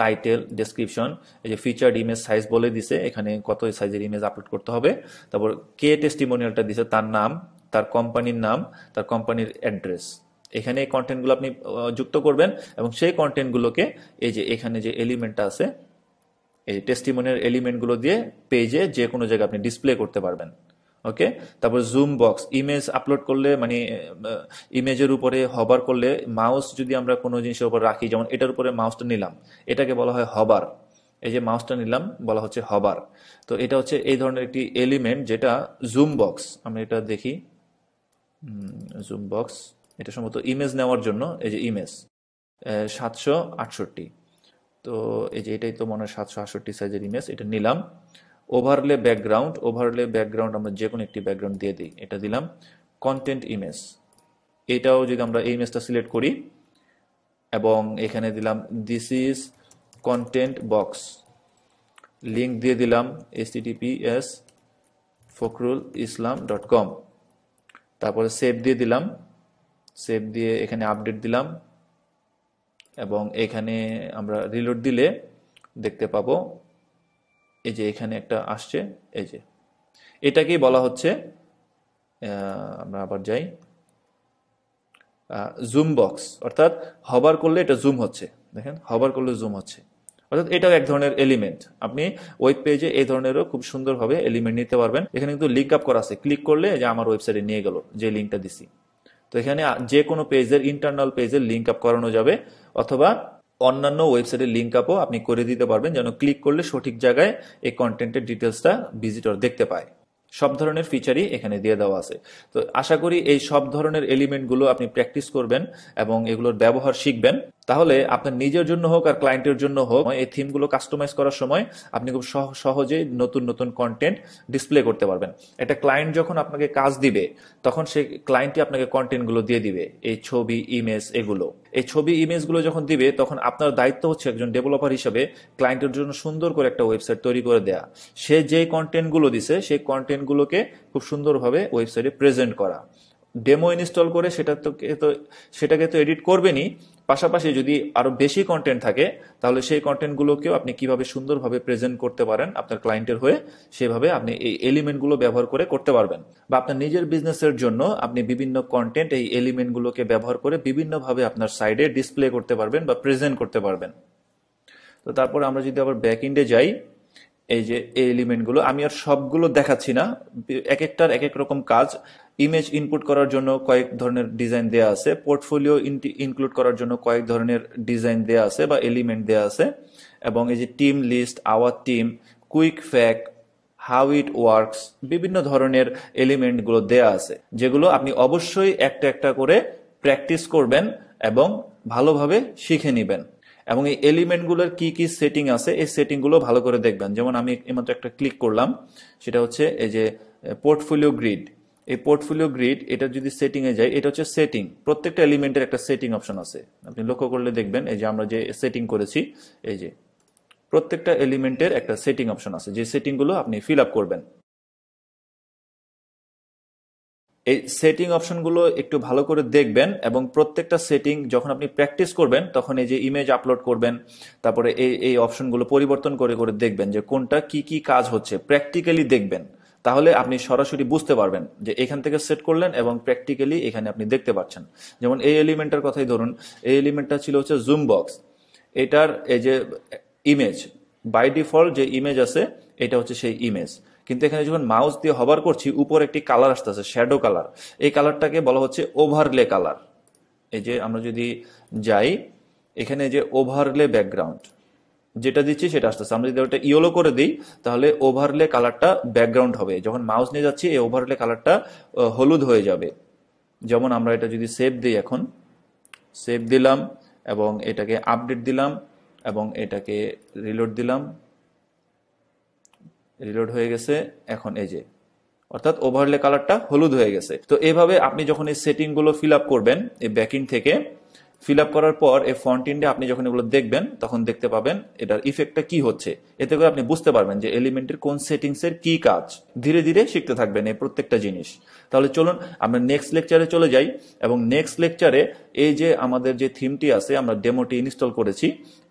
টাইটেল ডেসক্রিপশন এই যে ফিচার্ড ইমেজ সাইজ বলে দিছে এখানে কত সাইজের ইমেজ আপলোড করতে হবে তারপর কে টেস্টিমোনিয়ালটা দিছে তার নাম তার কোম্পানির নাম তার কোম্পানির অ্যাড্রেস এখানে এই কন্টেন্টগুলো আপনি যুক্ত করবেন এবং সেই কন্টেন্টগুলোকে এই যে এখানে যে এলিমেন্টটা আছে এই টেস্টিমোনিয়াল এলিমেন্টগুলো দিয়ে পেজে যে কোনো জায়গায় আপনি ডিসপ্লে করতে পারবেন ওকে তারপর জুম বক্স ইমেজ আপলোড করলে মানে ইমেজের উপরে হবার করলে মাউস যদি আমরা কোনো জিনিসের উপর রাখি যেমন এটার উপরে মাউসটা নিলাম এটাকে বলা হয় হবার এই যে মাউসটা নিলাম বলা হচ্ছে হবার তো এটা হচ্ছে এই ধরনের একটি এলিমেন্ট যেটা জুম বক্স আমরা এটা দেখি জুম বক্স এটা সম্ভবত ইমেজ নেওয়ার জন্য এই যে ইমেজ সাতশো আটষট্টি তো এই যে এটাই তো মনে হয় সাতশো আটষট্টি সাইজের ইমেজ এটা নিলাম ওভারলে ব্যাকগ্রাউন্ড ওভারলে ব্যাকগ্রাউন্ড আমরা যে কোনো একটি ব্যাকগ্রাউন্ড দিয়ে দিই এটা দিলাম কন্টেন্ট ইমেজ এটাও যদি আমরা এই ইমেজটা সিলেক্ট করি এবং এখানে দিলাম this is content box link দিয়ে দিলাম S Fakhrul Islam dot com তারপরে সেভ দিয়ে দিলাম সেভ দিয়ে এখানে আপডেট দিলাম এবং এখানে আমরা রিলোড দিলে দেখতে পাবো এই যে এখানে একটা আসছে এই যে এটাকেই বলা হচ্ছে আমরা আবার যাই জুম বক্স অর্থাৎ হবার করলে এটা জুম হচ্ছে দেখেন হবার করলে জুম হচ্ছে অর্থাৎ এটাও এক ধরনের এলিমেন্ট আপনি ওয়েব পেজে এই ধরনেরও খুব সুন্দরভাবে এলিমেন্ট নিতে পারবেন এখানে কিন্তু লিঙ্ক আপ করা আছে ক্লিক করলে যে আমার ওয়েবসাইটে নিয়ে গেল যে লিঙ্কটা দিছি তো এখানে যে কোনো পেজের ইন্টারনাল পেজের লিঙ্ক আপ করানো যাবে অথবা অন্যান্য ওয়েবসাইটের লিঙ্ক আপও আপনি করে দিতে পারবেন যেন ক্লিক করলে সঠিক জায়গায় এই কন্টেন্টের ডিটেলসটা ভিজিটর দেখতে পায় সব ধরনের ফিচারই এখানে দিয়ে দেওয়া আছে তো আশা করি এই সব ধরনের এলিমেন্টগুলো আপনি প্র্যাকটিস করবেন এবং এগুলোর ব্যবহার শিখবেন তাহলে আপনার নিজের জন্য হোক আর ক্লায়েন্টের জন্য হোক এই থিমগুলো কাস্টমাইজ করার সময় আপনি খুব সহজে নতুন নতুন কন্টেন্ট ডিসপ্লে করতে পারবেন একটা ক্লায়েন্ট যখন আপনাকে কাজ দিবে তখন সে ক্লায়েন্টই আপনাকে কন্টেন্টগুলো দিয়ে দিবে এই ছবি ইমেজ এগুলো এই ছবি ইমেজগুলো যখন দিবে তখন আপনার দায়িত্ব হচ্ছে একজন ডেভেলপার হিসেবে ক্লায়েন্টের জন্য সুন্দর করে একটা ওয়েবসাইট তৈরি করে দেয়া সে যে কন্টেন্টগুলো দিছে সেই কন্টেন্টগুলোকে খুব সুন্দরভাবে ওয়েবসাইটে প্রেজেন্ট করা ডেমো ইনস্টল করে সেটা তো সেটাকে তো এডিট করবেনই পাশাপাশি যদি আরও বেশি কন্টেন্ট থাকে তাহলে সেই কন্টেন্টগুলোকেও আপনি কিভাবে সুন্দরভাবে প্রেজেন্ট করতে পারেন আপনার ক্লায়েন্টের হয়ে সেভাবে আপনি এই এলিমেন্টগুলো ব্যবহার করে করতে পারবেন বা আপনার নিজের বিজনেসের জন্য আপনি বিভিন্ন কন্টেন্ট এই এলিমেন্টগুলোকে ব্যবহার করে বিভিন্নভাবে আপনার সাইডে ডিসপ্লে করতে পারবেন বা প্রেজেন্ট করতে পারবেন তো তারপর আমরা যদি আবার ব্যাক ইন্ডে যাই এই যে এই এলিমেন্টগুলো আমি আর সবগুলো দেখাচ্ছি না এক একটার এক এক রকম কাজ ইমেজ ইনপুট করার জন্য কয়েক ধরনের ডিজাইন দেয়া আছে পোর্টফোলিও ইনক্লুড করার জন্য কয়েক ধরনের ডিজাইন দেয়া আছে বা এলিমেন্ট দেয়া আছে এবং এই যে team list our team quick FAQ how it works বিভিন্ন ধরনের এলিমেন্টগুলো দেয়া আছে যেগুলো আপনি অবশ্যই একটা একটা করে প্র্যাকটিস করবেন এবং ভালোভাবে শিখে নেবেন এবং এই এলিমেন্টগুলোর কি কি সেটিং আছে এই সেটিংগুলো ভালো করে দেখবেন যেমন আমি এইমাত্র একটা ক্লিক করলাম সেটা হচ্ছে এই যে পোর্টফোলিও গ্রিড এই পোর্টফোলিও গ্রিড এটা যদি সেটিংয়ে যাই এটা হচ্ছে সেটিং প্রত্যেকটা এলিমেন্টের একটা সেটিং অপশন আছে আপনি লক্ষ্য করলে দেখবেন এই যে আমরা যে সেটিং করেছি এই যে প্রত্যেকটা এলিমেন্টের একটা সেটিং অপশন আছে যে সেটিংগুলো আপনি ফিল আপ করবেন এই সেটিং অপশনগুলো একটু ভালো করে দেখবেন এবং প্রত্যেকটা সেটিং যখন আপনি প্র্যাকটিস করবেন তখন এই যে ইমেজ আপলোড করবেন তারপরে এই এই অপশনগুলো পরিবর্তন করে করে দেখবেন যে কোনটা কি কি কাজ হচ্ছে প্র্যাকটিক্যালি দেখবেন তাহলে আপনি সরাসরি বুঝতে পারবেন যে এখান থেকে সেট করলেন এবং প্র্যাকটিক্যালি এখানে আপনি দেখতে পাচ্ছেন যেমন এই এলিমেন্টের কথাই ধরুন এই এলিমেন্টটা ছিল হচ্ছে জুম বক্স এটার এই যে ইমেজ বাই ডিফল্ট যে ইমেজ আছে এটা হচ্ছে সেই ইমেজ কিন্তু এখানে যখন মাউস দিয়ে হবার করছি উপর একটি কালার আসতেছে শ্যাডো কালার এই কালারটাকে বলা হচ্ছে ওভারলে কালার এই যে আমরা যদি যাই এখানে যে ওভারলে ব্যাকগ্রাউন্ড যেটা দিচ্ছি সেটা আসতেছে আমরা যদি ওটা ইয়েলো করে দিই তাহলে ওভারলে কালারটা ব্যাকগ্রাউন্ড হবে যখন মাউস নিয়ে যাচ্ছি এই ওভারলে কালারটা হলুদ হয়ে যাবে যেমন আমরা এটা যদি সেভ দিই এখন সেভ দিলাম এবং এটাকে আপডেট দিলাম এবং এটাকে রিলোড দিলাম রিলোড হয়ে গেছে এখন এই যে অর্থাৎ ওভারলে কালারটা হলুদ হয়ে গেছে তো এভাবে আপনি যখন এই সেটিংগুলো ফিল আপ করবেন এই ব্যাকিং থেকে ফিল আপ করার পর এই ফ্রন্ট ইন্ডে আপনি যখন এগুলো দেখবেন তখন দেখতে পাবেন এটার ইফেক্টটা কি হচ্ছে এতে করে আপনি বুঝতে পারবেন যে এলিমেন্টের কোন সেটিংসের কি কাজ ধীরে ধীরে শিখতে থাকবেন এই প্রত্যেকটা জিনিস তাহলে চলুন আমরা নেক্সট লেকচারে চলে যাই এবং নেক্সট লেকচারে এই যে আমাদের যে থিমটি আছে আমরা ডেমোটি ইনস্টল করেছি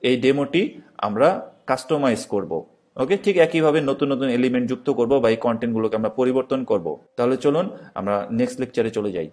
এই ডেমোটি আমরা কাস্টমাইজ করবো ওকে ঠিক একইভাবে নতুন নতুন এলিমেন্ট যুক্ত করব বা এই কন্টেন্টগুলোকে আমরা পরিবর্তন করব তাহলে চলুন আমরা নেক্সট লেকচারে চলে যাই